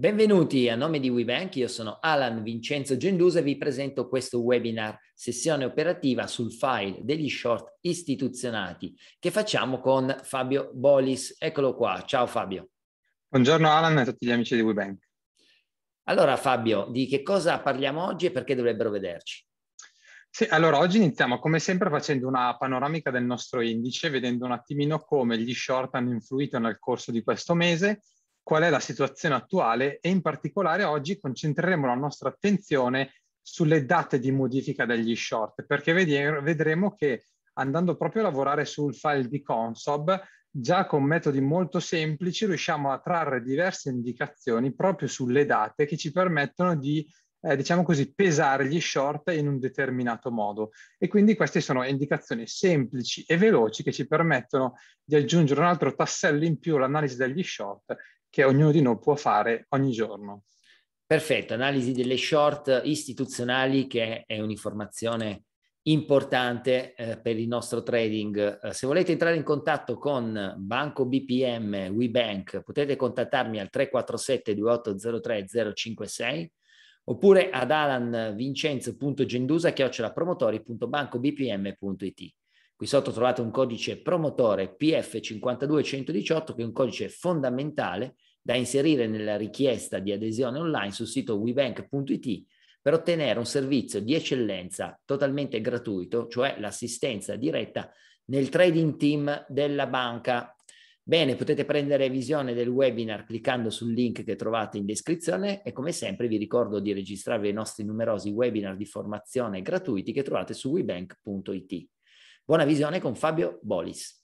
Benvenuti a nome di WeBank, io sono Alan Vincenzo Genduso e vi presento questo webinar sessione operativa sul file degli short istituzionati che facciamo con Fabio Bolis. Eccolo qua, ciao Fabio. Buongiorno Alan e a tutti gli amici di WeBank. Allora Fabio, di che cosa parliamo oggi e perché dovrebbero vederci? Sì, allora oggi iniziamo come sempre facendo una panoramica del nostro indice, vedendo un attimino come gli short hanno influito nel corso di questo mese qual è la situazione attuale e in particolare oggi concentreremo la nostra attenzione sulle date di modifica degli short, perché vedremo che andando proprio a lavorare sul file di Consob, già con metodi molto semplici riusciamo a trarre diverse indicazioni proprio sulle date che ci permettono di eh, diciamo così, pesare gli short in un determinato modo. E quindi queste sono indicazioni semplici e veloci che ci permettono di aggiungere un altro tassello in più all'analisi degli short che ognuno di noi può fare ogni giorno. Perfetto, analisi delle short istituzionali che è un'informazione importante eh, per il nostro trading. Eh, se volete entrare in contatto con Banco BPM WeBank potete contattarmi al 347 2803 056 oppure ad alanvincenzo.gendusa.promotori.bancobpm.it. Qui sotto trovate un codice promotore PF52118 che è un codice fondamentale da inserire nella richiesta di adesione online sul sito webank.it per ottenere un servizio di eccellenza totalmente gratuito, cioè l'assistenza diretta nel trading team della banca. Bene, potete prendere visione del webinar cliccando sul link che trovate in descrizione e come sempre vi ricordo di registrarvi ai nostri numerosi webinar di formazione gratuiti che trovate su webank.it. Buona visione con Fabio Bolis.